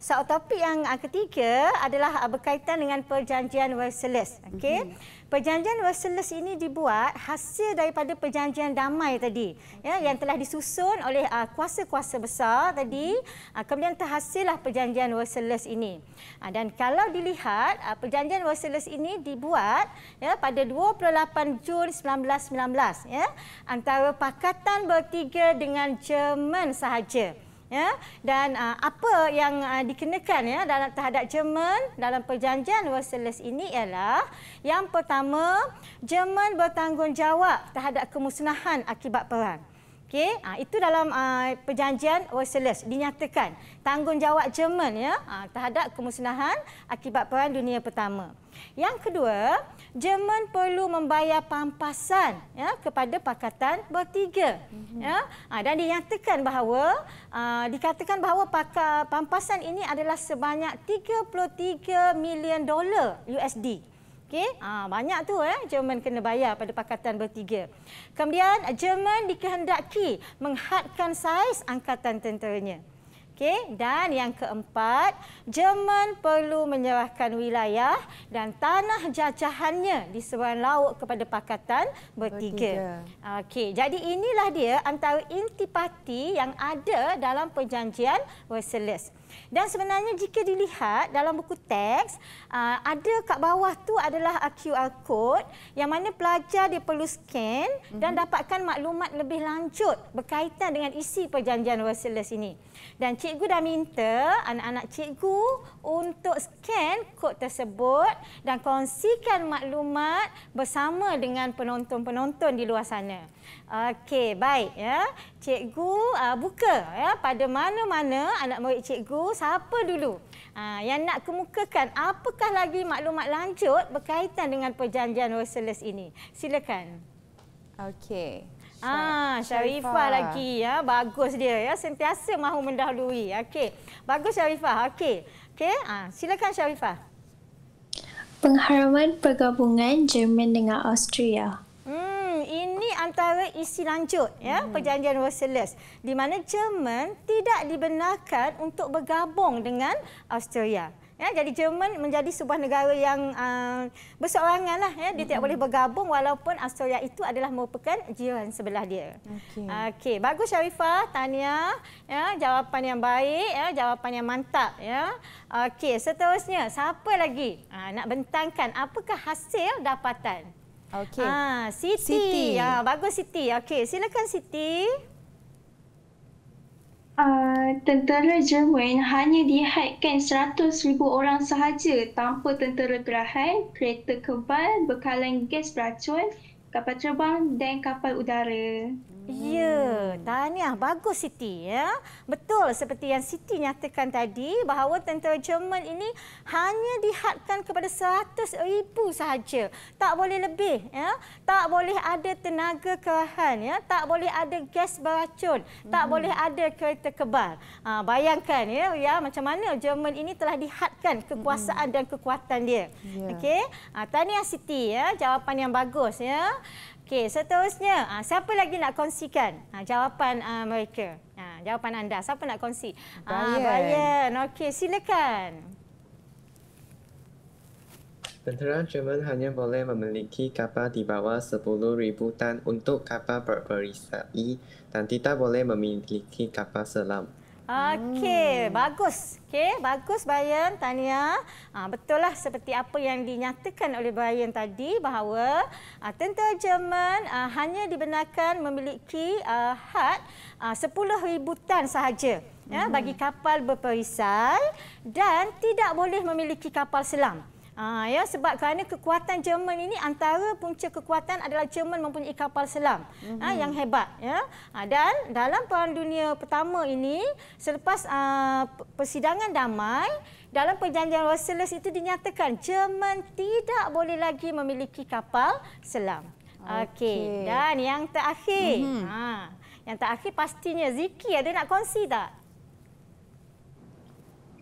So topik yang ah, ketiga adalah ah, berkaitan dengan perjanjian Versailles. Okey. Mhm. Perjanjian Versailles ini dibuat hasil daripada perjanjian damai tadi ya yang telah disusun oleh uh, kuasa-kuasa besar tadi uh, kemudian terhasillah perjanjian Versailles ini. Uh, dan kalau dilihat uh, perjanjian Versailles ini dibuat ya pada 28 Jun 1919 ya antara pakatan bertiga dengan Jerman sahaja ya dan uh, apa yang uh, dikenakan ya dalam terhadap Jerman dalam perjanjian Versailles ini ialah yang pertama Jerman bertanggungjawab terhadap kemusnahan akibat perang Okey, ha, itu dalam uh, perjanjian Versailles dinyatakan tanggungjawab Jerman ya ha, terhadap kemusnahan akibat Perang Dunia Pertama. Yang kedua, Jerman perlu membayar pampasan ya, kepada Pakatan Bertiga. Mm-hmm. Ya, ha, dan dinyatakan bahawa uh, dikatakan bahawa pampasan ini adalah sebanyak 33 million dollar USD. Okey, ha, banyak tu eh Jerman kena bayar pada pakatan bertiga. Kemudian Jerman dikehendaki menghadkan saiz angkatan tenteranya. Okey, dan yang keempat, Jerman perlu menyerahkan wilayah dan tanah jajahannya di seberang laut kepada pakatan bertiga. bertiga. Okey, jadi inilah dia antara intipati yang ada dalam perjanjian Versailles. Dan sebenarnya jika dilihat dalam buku teks, uh, ada kat bawah tu adalah uh, QR code yang mana pelajar dia perlu scan dan mhm. dapatkan maklumat lebih lanjut berkaitan dengan isi perjanjian Wasilus ini. Dan cikgu dah minta anak-anak cikgu untuk scan kod tersebut dan kongsikan maklumat bersama dengan penonton-penonton di luar sana. Okey, baik ya cikgu uh, buka ya pada mana-mana anak murid cikgu siapa dulu uh, yang nak kemukakan apakah lagi maklumat lanjut berkaitan dengan perjanjian Versailles ini silakan okey ah Sharifah, lagi ya bagus dia ya sentiasa mahu mendahului okey bagus Sharifah okey okey ah silakan Sharifah Pengharaman pergabungan Jerman dengan Austria ini antara isi lanjut ya hmm. perjanjian Versailles di mana Jerman tidak dibenarkan untuk bergabung dengan Austria. Ya, jadi Jerman menjadi sebuah negara yang uh, berseoranganlah ya dia tidak hmm. boleh bergabung walaupun Austria itu adalah merupakan jiran sebelah dia. Okey. Okey, bagus Sharifah, Tania ya, jawapan yang baik ya, jawapan yang mantap ya. Okey, seterusnya siapa lagi? Uh, nak bentangkan apakah hasil dapatan? Okey. Ah, Siti. Siti. Ya, bagus Siti. Okey, silakan Siti. Uh, tentera Jerman hanya dihadkan 100,000 orang sahaja tanpa tentera gerahan, kereta kebal, bekalan gas beracun, kapal terbang dan kapal udara. Ya, hmm. tahniah. Bagus Siti. Ya. Betul seperti yang Siti nyatakan tadi bahawa tentera Jerman ini hanya dihadkan kepada 100,000 sahaja. Tak boleh lebih. Ya. Tak boleh ada tenaga kerahan. Ya. Tak boleh ada gas beracun. Tak hmm. boleh ada kereta kebal. Ha, bayangkan ya, ya, macam mana Jerman ini telah dihadkan kekuasaan hmm. dan kekuatan dia. Ya. Okey. Ha, tahniah Siti. Ya. Jawapan yang bagus. Ya. Okey, seterusnya, ah, siapa lagi nak kongsikan ah, jawapan ah, mereka? jawapan anda, siapa nak kongsi? Brian. Uh, Brian. Okey, silakan. Tentera Jerman hanya boleh memiliki kapal di bawah 10,000 tan untuk kapal berperisai dan tidak boleh memiliki kapal selam. Okey, hmm. bagus. Okey, bagus Bayan, Tania. Ha, ah, betul lah seperti apa yang dinyatakan oleh Bayan tadi bahawa ha, tentera Jerman ha, hanya dibenarkan memiliki ha, had ha, 10,000 sahaja ya, hmm. bagi kapal berperisai dan tidak boleh memiliki kapal selam ha, ya sebab kerana kekuatan Jerman ini antara punca kekuatan adalah Jerman mempunyai kapal selam mm-hmm. ha, mhm. yang hebat ya. Ha, dan dalam Perang Dunia Pertama ini selepas ha, persidangan damai dalam perjanjian Versailles itu dinyatakan Jerman tidak boleh lagi memiliki kapal selam. Okey okay. dan yang terakhir mm-hmm. ha yang terakhir pastinya Ziki ada nak kongsi tak?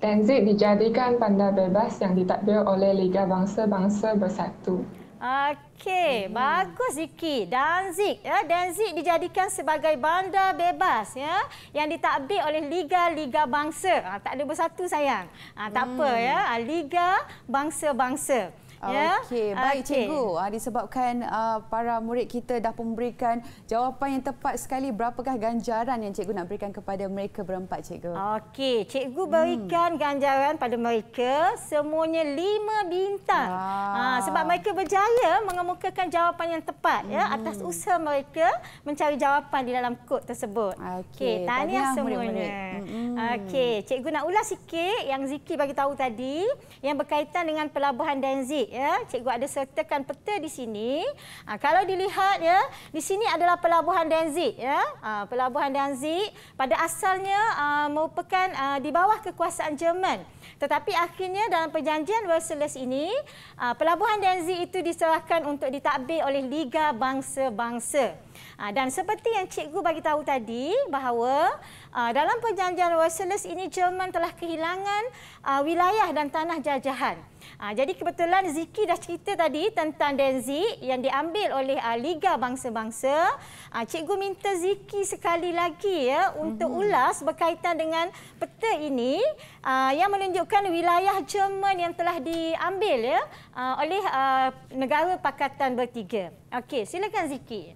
Tanzig dijadikan bandar bebas yang ditadbir oleh Liga Bangsa-Bangsa Bersatu. Okey, hmm. bagus Ziki, Danzig, ya, Danzig dijadikan sebagai bandar bebas ya yang ditadbir oleh Liga-Liga Bangsa. Ha, tak ada bersatu sayang. Ha, tak hmm. apa ya, ah, Liga Bangsa-Bangsa. Ya? Okey, baik okay. cikgu. Ah, disebabkan uh, para murid kita dah memberikan jawapan yang tepat sekali, berapakah ganjaran yang cikgu nak berikan kepada mereka berempat, cikgu? Okey, cikgu berikan hmm. ganjaran pada mereka semuanya lima bintang. Ha, sebab mereka berjaya mengemukakan jawapan yang tepat ya, hmm. ya atas usaha mereka mencari jawapan di dalam kod tersebut. Okey, okay, tahniah semuanya. Hmm. Okey, cikgu nak ulas sikit yang Ziki bagi tahu tadi yang berkaitan dengan pelabuhan Danzig ya. Cikgu ada sertakan peta di sini. Ha, kalau dilihat ya, di sini adalah pelabuhan Danzig ya. Ha, pelabuhan Danzig pada asalnya uh, merupakan uh, di bawah kekuasaan Jerman. Tetapi akhirnya dalam perjanjian Versailles ini, uh, pelabuhan Danzig itu diserahkan untuk ditadbir oleh Liga Bangsa-Bangsa. Ha, dan seperti yang cikgu bagi tahu tadi bahawa uh, dalam perjanjian Versailles ini Jerman telah kehilangan uh, wilayah dan tanah jajahan. Ha, jadi kebetulan Ziki dah cerita tadi tentang Denzi yang diambil oleh uh, Liga Bangsa-Bangsa. Ha, cikgu minta Ziki sekali lagi ya untuk uh-huh. ulas berkaitan dengan peta ini uh, yang menunjukkan wilayah Jerman yang telah diambil ya uh, oleh uh, negara pakatan bertiga. Okey, silakan Ziki.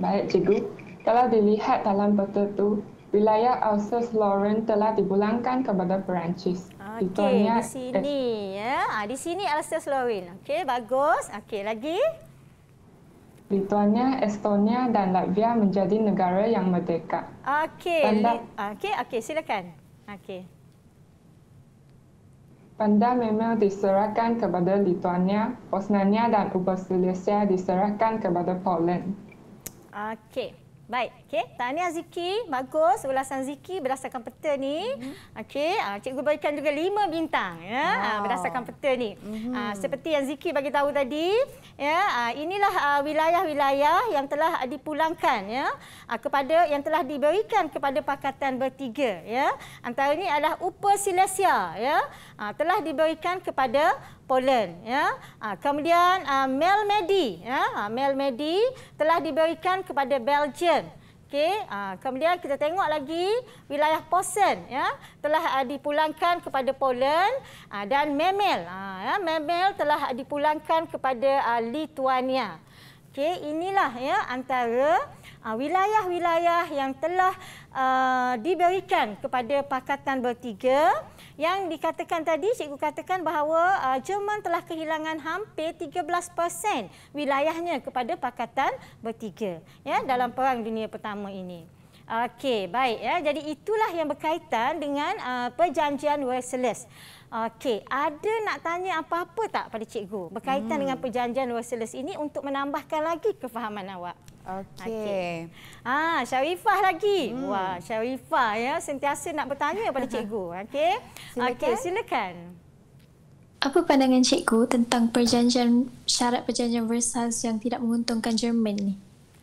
Baik cikgu, kalau dilihat dalam peta tu, wilayah Alsace-Lorraine telah dibulangkan kepada Perancis. Okey, di sini ya. Ha, di sini Alastair Slowin. Okey, bagus. Okey, lagi. Lithuania, Estonia dan Latvia menjadi negara yang merdeka. Okey. Okey, okey, silakan. Okey. Panda Memel diserahkan kepada Lithuania, Bosnia dan Yugoslavia diserahkan kepada Poland. Okey. Baik, okey. Tahniah Ziki, bagus ulasan Ziki berdasarkan peta ni. Mm. Okey, uh, cikgu berikan juga lima bintang ya ah, wow. uh, berdasarkan peta ni. Mm. Uh, seperti yang Ziki bagi tahu tadi, ya, uh, inilah wilayah-wilayah yang telah dipulangkan ya uh, kepada yang telah diberikan kepada pakatan bertiga ya. Antara ini adalah Upper Silesia ya. Uh, telah diberikan kepada Poland ya. Ha, kemudian uh, ah, Mel Medi ya. Ha, ah, Mel Medi telah diberikan kepada Belgium. okay, ha, kemudian kita tengok lagi wilayah Posen ya telah uh, dipulangkan kepada Poland ha, dan Memel ha, ya Memel telah dipulangkan kepada uh, Lithuania. Okey, inilah ya antara ah, wilayah-wilayah uh, yang telah uh, diberikan kepada pakatan bertiga yang dikatakan tadi cikgu katakan bahawa uh, Jerman telah kehilangan hampir 13% wilayahnya kepada pakatan bertiga ya dalam perang dunia pertama ini. Okey, baik ya. Jadi itulah yang berkaitan dengan uh, perjanjian Westless. Okey, ada nak tanya apa-apa tak pada cikgu berkaitan hmm. dengan perjanjian Westless ini untuk menambahkan lagi kefahaman awak? Okey. Okay. Ah, Sharifah lagi. Hmm. Wah, Sharifah ya sentiasa nak bertanya pada cikgu. Okey. Okey, silakan. Apa pandangan cikgu tentang perjanjian syarat perjanjian Versailles yang tidak menguntungkan Jerman ni?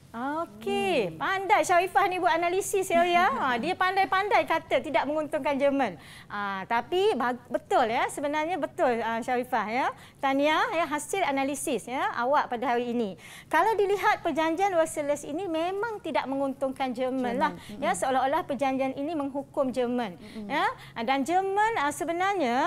Okey, hmm. pandai Syarifah ni buat analisis ya. ya. Ha, dia pandai-pandai kata tidak menguntungkan Jerman. Ah, tapi betul ya, sebenarnya betul ha, Syarifah ya. Tania ya hasil analisis ya awak pada hari ini. Kalau dilihat perjanjian Versailles ini memang tidak menguntungkan Jerman lah. Ya hmm. seolah-olah perjanjian ini menghukum Jerman. Hmm. Ya dan Jerman sebenarnya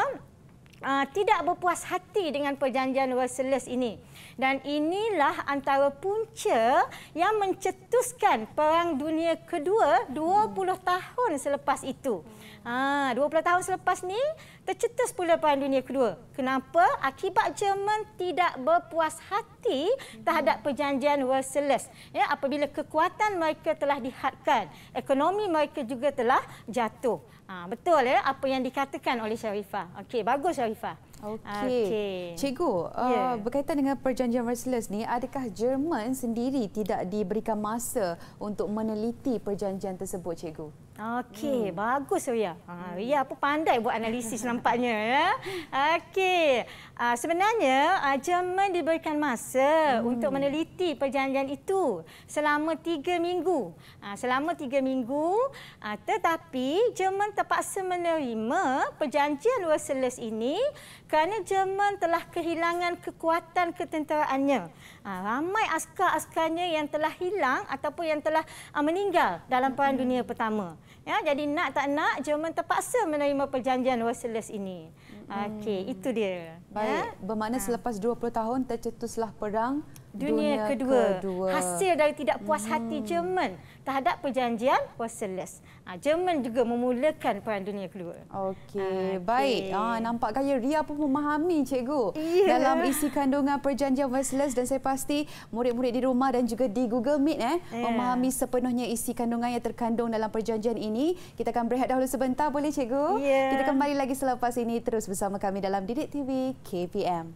tidak berpuas hati dengan perjanjian Versailles ini dan inilah antara punca yang mencetuskan Perang Dunia Kedua 20 tahun selepas itu. Ah, ha, 20 tahun selepas ni tercetus pula Perang Dunia Kedua. Kenapa? Akibat Jerman tidak berpuas hati terhadap perjanjian Versailles. Ya, apabila kekuatan mereka telah dihadkan, ekonomi mereka juga telah jatuh. Ha, betul ya apa yang dikatakan oleh Sharifah. Okey, bagus Sharifah. Okey. Okay. Cikgu, yeah. uh, ya. berkaitan dengan perjanjian Versailles ni, adakah Jerman sendiri tidak diberikan masa untuk meneliti perjanjian tersebut, cikgu? Okey, hmm. bagus Ria. Ha, Ria apa pandai buat analisis nampaknya ya. Okey. Uh, sebenarnya ah, Jerman diberikan masa hmm. untuk meneliti perjanjian itu selama tiga minggu. Uh, selama tiga minggu, uh, tetapi Jerman terpaksa menerima perjanjian Versailles ini kerana Jerman telah kehilangan kekuatan ketenteraannya. Ha, ramai askar-askarnya yang telah hilang ataupun yang telah ha, meninggal dalam Perang Dunia hmm. Pertama. Ya, jadi nak tak nak Jerman terpaksa menerima perjanjian Versailles ini. Ha, Okey, itu dia. Baik, ya? bermakna ha. selepas 20 tahun tercetuslah perang dunia, dunia kedua. kedua. Hasil dari tidak puas hati hmm. Jerman terhadap perjanjian Versailles. Ha, Jerman juga memulakan Perang Dunia Kedua. Okey, ha, baik. Okay. Ha, nampak gaya Ria pun memahami cikgu yeah. dalam isi kandungan perjanjian Versailles dan saya pasti murid-murid di rumah dan juga di Google Meet eh, yeah. memahami sepenuhnya isi kandungan yang terkandung dalam perjanjian ini. Kita akan berehat dahulu sebentar boleh cikgu? Yeah. Kita kembali lagi selepas ini terus bersama kami dalam Didik TV KPM.